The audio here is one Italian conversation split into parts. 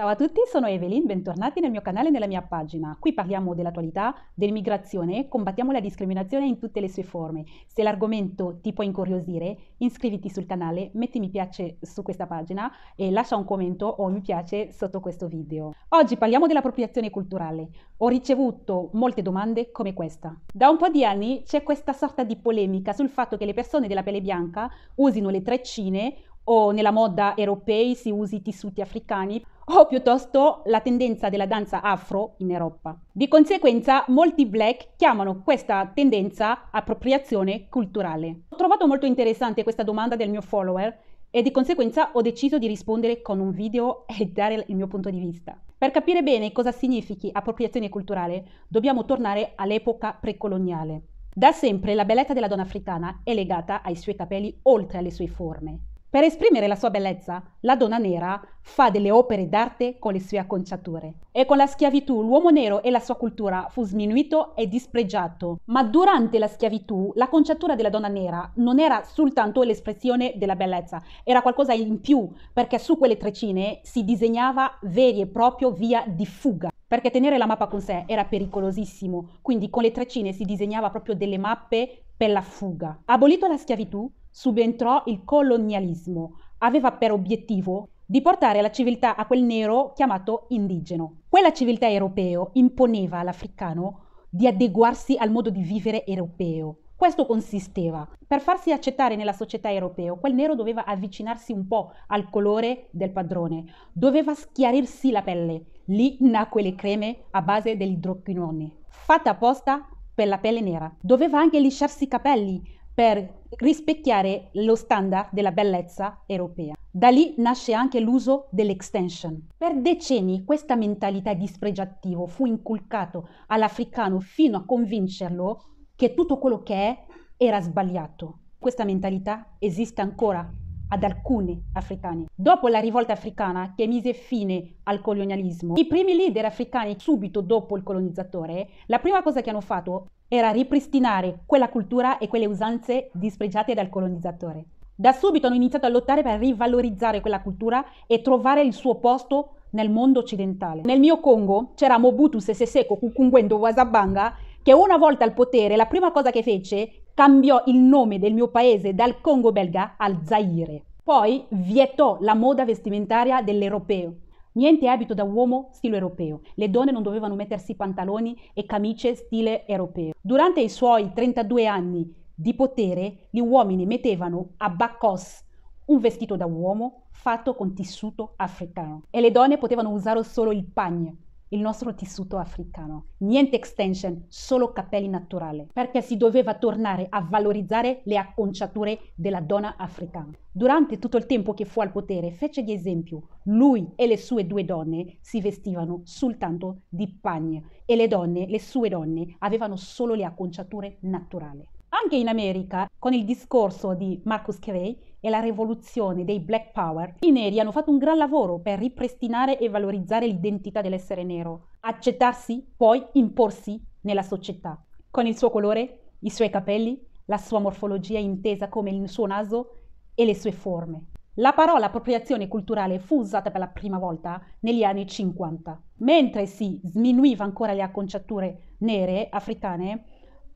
Ciao a tutti, sono Evelyn, bentornati nel mio canale e nella mia pagina. Qui parliamo dell'attualità, dell'immigrazione, combattiamo la discriminazione in tutte le sue forme. Se l'argomento ti può incuriosire, iscriviti sul canale, metti mi piace su questa pagina e lascia un commento o mi piace sotto questo video. Oggi parliamo dell'appropriazione culturale. Ho ricevuto molte domande come questa. Da un po' di anni c'è questa sorta di polemica sul fatto che le persone della pelle bianca usino le treccine o nella moda europei si usi i tessuti africani o piuttosto la tendenza della danza afro in Europa. Di conseguenza molti black chiamano questa tendenza appropriazione culturale. Ho trovato molto interessante questa domanda del mio follower e di conseguenza ho deciso di rispondere con un video e dare il mio punto di vista. Per capire bene cosa significhi appropriazione culturale dobbiamo tornare all'epoca precoloniale. Da sempre la bellezza della donna africana è legata ai suoi capelli oltre alle sue forme. Per esprimere la sua bellezza, la donna nera fa delle opere d'arte con le sue acconciature. E con la schiavitù l'uomo nero e la sua cultura fu sminuito e dispregiato. Ma durante la schiavitù l'acconciatura della donna nera non era soltanto l'espressione della bellezza, era qualcosa in più, perché su quelle trecine si disegnava veri e proprio via di fuga perché tenere la mappa con sé era pericolosissimo, quindi con le trecine si disegnava proprio delle mappe per la fuga. Abolito la schiavitù, subentrò il colonialismo. Aveva per obiettivo di portare la civiltà a quel nero chiamato indigeno. Quella civiltà europeo imponeva all'africano di adeguarsi al modo di vivere europeo. Questo consisteva, per farsi accettare nella società europea, quel nero doveva avvicinarsi un po' al colore del padrone, doveva schiarirsi la pelle. Lì nacque le creme a base dell'idroquinone, fatta apposta per la pelle nera. Doveva anche lisciarsi i capelli, per rispecchiare lo standard della bellezza europea. Da lì nasce anche l'uso dell'extension. Per decenni questa mentalità dispregiativa fu inculcata all'africano fino a convincerlo che tutto quello che è era sbagliato. Questa mentalità esiste ancora ad alcuni africani. Dopo la rivolta africana che mise fine al colonialismo, i primi leader africani subito dopo il colonizzatore, la prima cosa che hanno fatto era ripristinare quella cultura e quelle usanze dispregiate dal colonizzatore. Da subito hanno iniziato a lottare per rivalorizzare quella cultura e trovare il suo posto nel mondo occidentale. Nel mio Congo c'era Mobutu Sese Seko Kukungwendo Wasabanga che una volta al potere la prima cosa che fece cambiò il nome del mio paese dal Congo belga al Zaire. Poi vietò la moda vestimentaria dell'europeo. Niente abito da uomo stile europeo. Le donne non dovevano mettersi pantaloni e camicie stile europeo. Durante i suoi 32 anni di potere, gli uomini mettevano a Bacos un vestito da uomo fatto con tessuto africano e le donne potevano usare solo il pagne il nostro tessuto africano. Niente extension, solo capelli naturali, perché si doveva tornare a valorizzare le acconciature della donna africana. Durante tutto il tempo che fu al potere fece di esempio, lui e le sue due donne si vestivano soltanto di pagne e le donne, le sue donne, avevano solo le acconciature naturali. Anche in America, con il discorso di Marcus Carey, e la rivoluzione dei Black Power, i neri hanno fatto un gran lavoro per ripristinare e valorizzare l'identità dell'essere nero, accettarsi, poi imporsi nella società. Con il suo colore, i suoi capelli, la sua morfologia intesa come il suo naso e le sue forme. La parola appropriazione culturale fu usata per la prima volta negli anni 50. Mentre si sminuiva ancora le acconciature nere africane,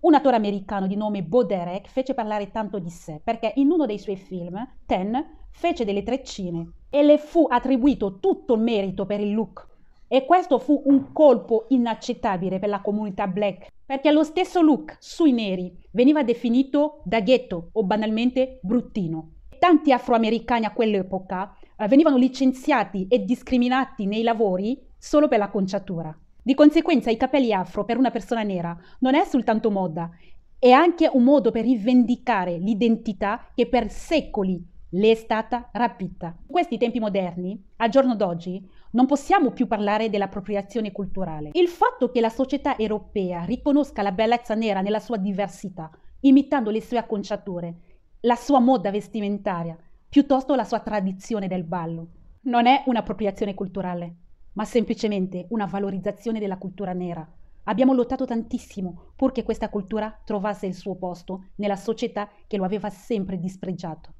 un attore americano di nome Bo Derek fece parlare tanto di sé perché in uno dei suoi film, Ten, fece delle treccine e le fu attribuito tutto il merito per il look. E questo fu un colpo inaccettabile per la comunità black, perché lo stesso look sui neri veniva definito da ghetto o banalmente bruttino. Tanti afroamericani a quell'epoca eh, venivano licenziati e discriminati nei lavori solo per la conciatura. Di conseguenza i capelli afro per una persona nera non è soltanto moda, è anche un modo per rivendicare l'identità che per secoli le è stata rapita. In questi tempi moderni, al giorno d'oggi, non possiamo più parlare dell'appropriazione culturale. Il fatto che la società europea riconosca la bellezza nera nella sua diversità, imitando le sue acconciature, la sua moda vestimentaria, piuttosto la sua tradizione del ballo, non è un'appropriazione culturale, ma semplicemente una valorizzazione della cultura nera. Abbiamo lottato tantissimo purché questa cultura trovasse il suo posto nella società che lo aveva sempre dispregiato.